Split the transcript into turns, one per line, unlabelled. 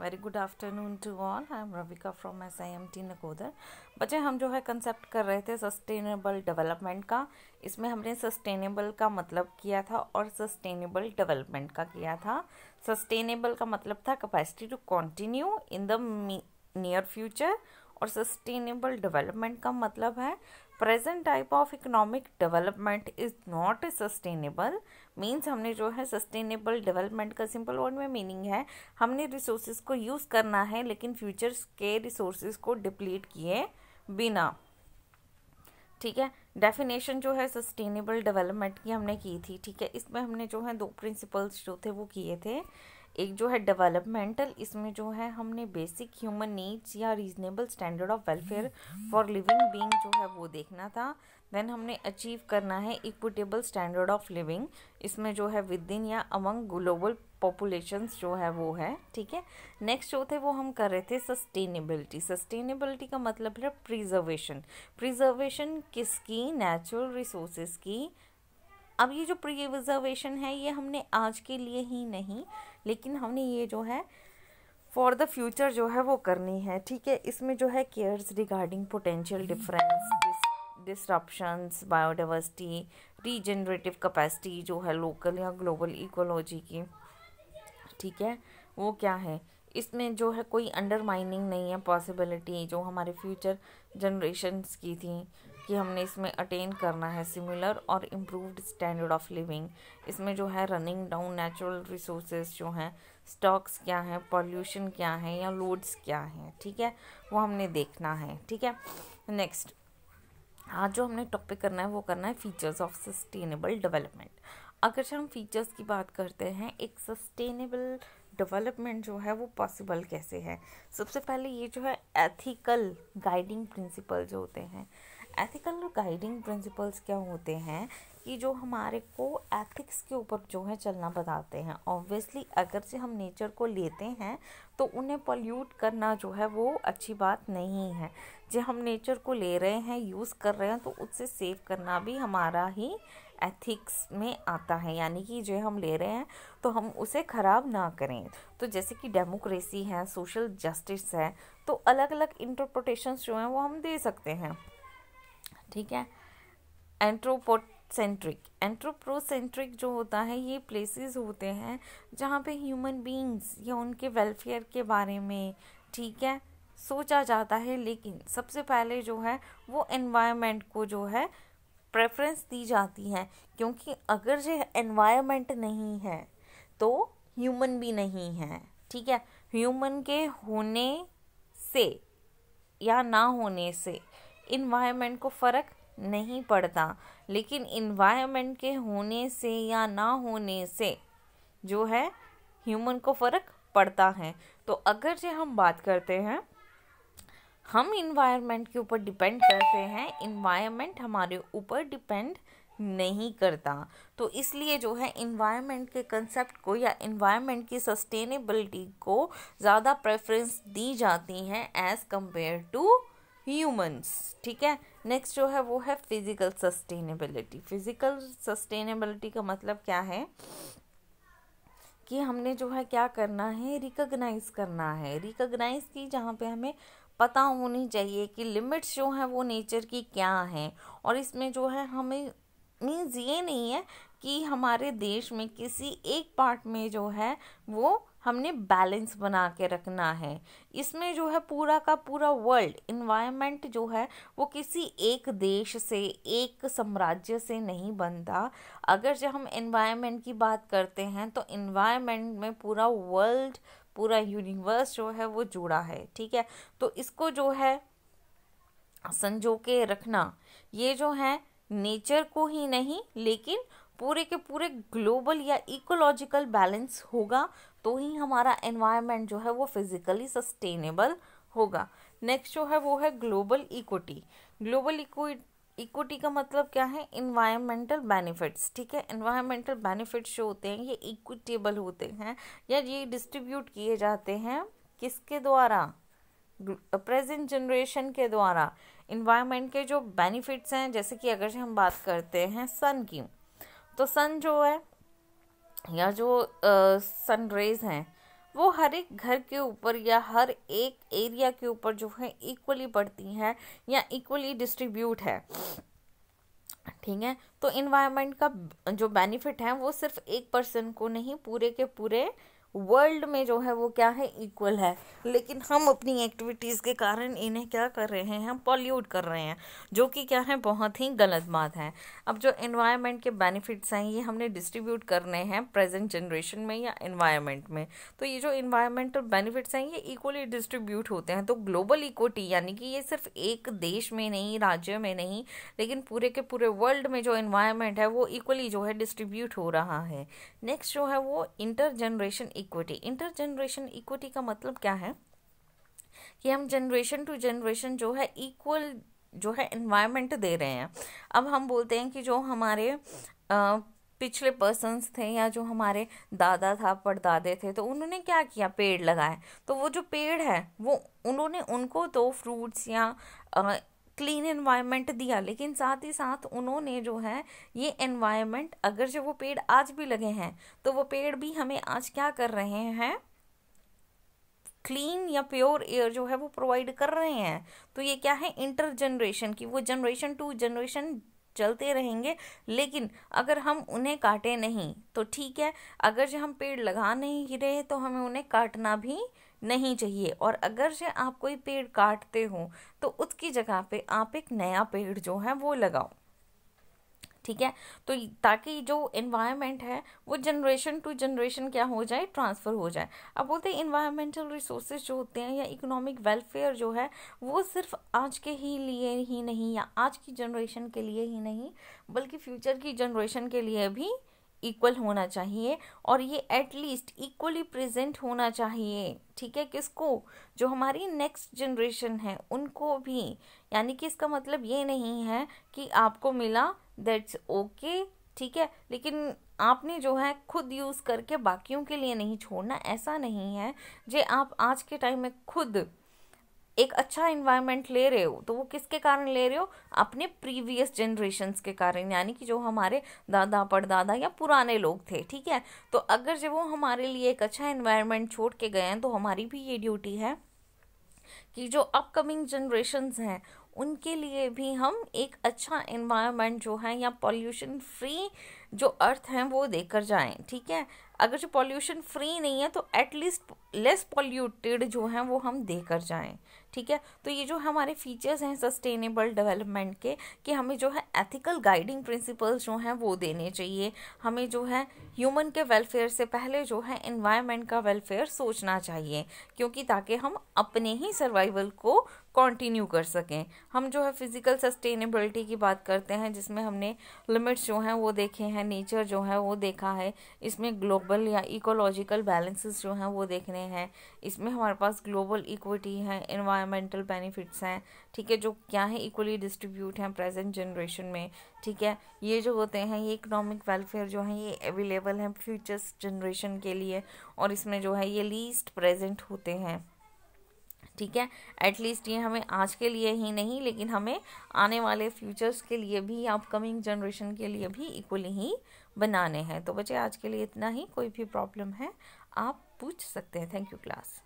very good afternoon to all I am Ravika from S I M T Nakodar बच्चे हम जो है कंसेप्ट कर रहे थे सस्टेनेबल डेवलपमेंट का इसमें हमने सस्टेनेबल का मतलब किया था और सस्टेनेबल डेवलपमेंट का किया था सस्टेनेबल का मतलब था capacity to continue in the near future और सस्टेनेबल डेवलपमेंट का मतलब है present type of economic development is not sustainable means हमने जो है सस्टेनेबल डेवलपमेंट का सिंपल वर्ड में मीनिंग है हमने रिसोर्सेज को यूज़ करना है लेकिन फ्यूचर्स के रिसोर्सेज को डिप्लीट किए बिना ठीक है डेफिनेशन जो है सस्टेनेबल डेवलपमेंट की हमने की थी ठीक है इसमें हमने जो है दो प्रिंसिपल्स जो थे वो किए थे एक जो है डेवलपमेंटल इसमें जो है हमने बेसिक ह्यूमन नीड्स या reasonable standard of welfare for living being जो है वो देखना था देन हमने अचीव करना है इक्विटेबल स्टैंडर्ड ऑफ लिविंग इसमें जो है विद इन या अमंग ग्लोबल पॉपुलेशन जो है वो है ठीक है नेक्स्ट जो थे वो हम कर रहे थे सस्टेनेबिलिटी सस्टेनेबिलिटी का मतलब है प्रिजर्वेशन प्रिजर्वेशन किसकी नेचुरल रिसोर्सेज की अब ये जो प्री रिजर्वेशन है ये हमने आज के लिए ही नहीं लेकिन हमने ये जो है फॉर द फ्यूचर जो है वो करनी है ठीक है इसमें जो है cares regarding potential difference disruptions biodiversity regenerative capacity जो है लोकल या ग्लोबल इकोलॉजी की ठीक है वो क्या है इसमें जो है कोई अंडरमाइनिंग नहीं है पॉसिबिलिटी जो हमारे फ्यूचर जनरेशन्स की थी कि हमने इसमें अटेन करना है सिमिलर और इम्प्रूव स्टैंडर्ड ऑफ लिविंग इसमें जो है रनिंग डाउन नेचुरल रिसोर्सेज जो हैं स्टॉक्स क्या हैं पॉल्यूशन क्या है या लोड्स क्या हैं ठीक है वो हमने देखना है ठीक है नेक्स्ट आज जो हमने टॉपिक करना है वो करना है फीचर्स ऑफ सस्टेनेबल डेवलपमेंट अगर हम फीचर्स की बात करते हैं एक सस्टेनेबल डेवलपमेंट जो है वो पॉसिबल कैसे है सबसे पहले ये जो है एथिकल गाइडिंग प्रिंसिपल जो होते हैं एथिकल गाइडिंग प्रिंसिपल्स क्या होते हैं कि जो हमारे को एथिक्स के ऊपर जो है चलना बताते हैं ऑब्वियसली अगर से हम नेचर को लेते हैं तो उन्हें पोल्यूट करना जो है वो अच्छी बात नहीं है जो हम नेचर को ले रहे हैं यूज़ कर रहे हैं तो उससे सेव करना भी हमारा ही एथिक्स में आता है यानी कि जो हम ले रहे हैं तो हम उसे ख़राब ना करें तो जैसे कि डेमोक्रेसी है सोशल जस्टिस है तो अलग अलग इंटरप्रटेशन जो हैं वो हम दे सकते हैं ठीक है एंट्रोपोसेंट्रिक एंट्रोप्रोसेंट्रिक जो होता है ये प्लेसेस होते हैं जहाँ पे ह्यूमन बीइंग्स या उनके वेलफेयर के बारे में ठीक है सोचा जाता है लेकिन सबसे पहले जो है वो एनवायरनमेंट को जो है प्रेफरेंस दी जाती है क्योंकि अगर जो एनवायरनमेंट नहीं है तो ह्यूमन भी नहीं है ठीक है ह्यूमन के होने से या ना होने से इन्वायरमेंट को फ़र्क नहीं पड़ता लेकिन इन्वायरमेंट के होने से या ना होने से जो है ह्यूमन को फ़र्क पड़ता है तो अगर जो हम बात करते हैं हम इन्वायरमेंट के ऊपर डिपेंड करते हैं इन्वायरमेंट हमारे ऊपर डिपेंड नहीं करता तो इसलिए जो है इन्वायरमेंट के कंसेप्ट को या इन्वायरमेंट की सस्टेनेबिलिटी को ज़्यादा प्रेफरेंस दी जाती है एज़ कम्पेयर टू ह्यूमंस ठीक है नेक्स्ट जो है वो है फिजिकल सस्टेनेबिलिटी फिजिकल सस्टेनेबिलिटी का मतलब क्या है कि हमने जो है क्या करना है रिकग्नाइज करना है रिकग्नाइज की जहाँ पे हमें पता होनी चाहिए कि लिमिट्स जो हैं वो नेचर की क्या हैं और इसमें जो है हमें मीन्स ये नहीं है कि हमारे देश में किसी एक पार्ट में जो है वो हमने बैलेंस बना के रखना है इसमें जो है पूरा का पूरा वर्ल्ड इन्वायरमेंट जो है वो किसी एक देश से एक साम्राज्य से नहीं बनता अगर जब हम इन्वायरमेंट की बात करते हैं तो इन्वायरमेंट में पूरा वर्ल्ड पूरा यूनिवर्स जो है वो जुड़ा है ठीक है तो इसको जो है संजो के रखना ये जो है नेचर को ही नहीं लेकिन पूरे के पूरे ग्लोबल या इकोलॉजिकल बैलेंस होगा तो ही हमारा एनवायरनमेंट जो है वो फिजिकली सस्टेनेबल होगा नेक्स्ट जो है वो है ग्लोबल इक्विटी ग्लोबल इक्विटी का मतलब क्या है इन्वायरमेंटल बेनिफिट्स ठीक है इन्वायरमेंटल बेनिफिट्स जो होते हैं ये इक्विटेबल होते हैं या ये डिस्ट्रीब्यूट किए जाते हैं किसके द्वारा प्रेजेंट जनरेशन के द्वारा इन्वायरमेंट के जो बेनिफिट्स हैं जैसे कि अगर हम बात करते हैं सन की तो सन जो है या जो सन रेज हैं वो हर एक घर के ऊपर या हर एक एरिया के ऊपर जो है इक्वली पड़ती हैं या इक्वली डिस्ट्रीब्यूट है ठीक है तो इन्वायरमेंट का जो बेनिफिट है वो सिर्फ एक पर्सन को नहीं पूरे के पूरे वर्ल्ड में जो है वो क्या है इक्वल है लेकिन हम अपनी एक्टिविटीज़ के कारण इन्हें क्या कर रहे हैं हम पॉल्यूट कर रहे हैं जो कि क्या है बहुत ही गलत बात है अब जो इन्वायरमेंट के बेनिफिट्स हैं ये हमने डिस्ट्रीब्यूट करने हैं प्रेजेंट जनरेशन में या इन्वायरमेंट में तो ये जो इन्वायरमेंटल बेनिफिट्स हैं ये इक्वली डिस्ट्रीब्यूट होते हैं तो ग्लोबल इक्विटी यानी कि ये सिर्फ एक देश में नहीं राज्य में नहीं लेकिन पूरे के पूरे वर्ल्ड में जो इन्वायरमेंट है वो इक्वली जो है डिस्ट्रीब्यूट हो रहा है नेक्स्ट जो है वो inter generation equity inter generation equity का मतलब क्या है कि हम जनरेशन टू जनरेशन जो है इक्वल जो है इन्वायरमेंट दे रहे हैं अब हम बोलते हैं कि जो हमारे आ, पिछले पर्सनस थे या जो हमारे दादा था परदादे थे तो उन्होंने क्या किया पेड़ लगाए तो वो जो पेड़ है वो उन्होंने उनको दो फ्रूट्स या क्लीन एनवायरनमेंट दिया लेकिन साथ ही साथ उन्होंने जो है ये एनवायरनमेंट अगर जो वो पेड़ आज भी लगे हैं तो वो पेड़ भी हमें आज क्या कर रहे हैं क्लीन या प्योर एयर जो है वो प्रोवाइड कर रहे हैं तो ये क्या है इंटर जनरेशन की वो जनरेशन टू जनरेशन चलते रहेंगे लेकिन अगर हम उन्हें काटे नहीं तो ठीक है अगर जो हम पेड़ लगा नहीं रहे तो हमें उन्हें काटना भी नहीं चाहिए और अगर से आप कोई पेड़ काटते हो तो उसकी जगह पे आप एक नया पेड़ जो है वो लगाओ ठीक है तो ताकि जो इन्वायरमेंट है वो जनरेशन टू जनरेशन क्या हो जाए ट्रांसफ़र हो जाए अब बोलते हैं इन्वायरमेंटल रिसोर्सेज जो होते हैं या इकोनॉमिक वेलफेयर जो है वो सिर्फ आज के ही लिए ही नहीं या आज की जनरेशन के लिए ही नहीं बल्कि फ्यूचर की जनरेशन के लिए भी इक्वल होना चाहिए और ये एटलीस्ट इक्वली प्रेजेंट होना चाहिए ठीक है किसको जो हमारी नेक्स्ट जनरेशन है उनको भी यानी कि इसका मतलब ये नहीं है कि आपको मिला दैट्स ओके ठीक है लेकिन आपने जो है खुद यूज़ करके बाकियों के लिए नहीं छोड़ना ऐसा नहीं है जे आप आज के टाइम में खुद एक अच्छा इन्वायरमेंट ले रहे हो तो वो किसके कारण ले रहे हो अपने प्रीवियस जनरेशन के कारण यानी कि जो हमारे दादा परदादा या पुराने लोग थे ठीक है तो अगर जब वो हमारे लिए एक अच्छा इन्वायरमेंट छोड़ के गए हैं तो हमारी भी ये ड्यूटी है कि जो अपकमिंग जनरेशन हैं उनके लिए भी हम एक अच्छा इन्वायरमेंट जो है या पॉल्यूशन फ्री जो अर्थ हैं वो देकर जाएं ठीक है अगर जो पॉल्यूशन फ्री नहीं है तो एटलीस्ट लेस पॉल्यूटेड जो हैं वो हम देकर जाएं ठीक है तो ये जो हमारे फीचर्स हैं सस्टेनेबल डेवलपमेंट के कि हमें जो है एथिकल गाइडिंग प्रिंसिपल्स जो हैं वो देने चाहिए हमें जो है ह्यूमन के वेलफेयर से पहले जो है इन्वायरमेंट का वेलफेयर सोचना चाहिए क्योंकि ताकि हम अपने ही सर्वाइवल को कंटिन्यू कर सकें हम जो है फिज़िकल सस्टेनेबिलिटी की बात करते हैं जिसमें हमने लिमिट्स जो हैं वो देखे हैं हैं नेचर जो है वो देखा है इसमें ग्लोबल या इकोलॉजिकल बैलेंसेस जो हैं वो देखने हैं इसमें हमारे पास ग्लोबल इक्विटी है इन्वायरमेंटल बेनिफिट्स हैं ठीक है जो क्या है इक्वली डिस्ट्रीब्यूट हैं प्रेजेंट जनरेशन में ठीक है ये जो होते हैं ये इकोनॉमिक वेलफेयर जो है ये अवेलेबल हैं फ्यूचर्स जनरेशन के लिए और इसमें जो है ये लीस्ट प्रेजेंट होते हैं ठीक है एटलीस्ट ये हमें आज के लिए ही नहीं लेकिन हमें आने वाले फ्यूचर्स के लिए भी अपकमिंग जनरेशन के लिए भी इक्वली ही बनाने हैं तो बच्चे आज के लिए इतना ही कोई भी प्रॉब्लम है आप पूछ सकते हैं थैंक यू क्लास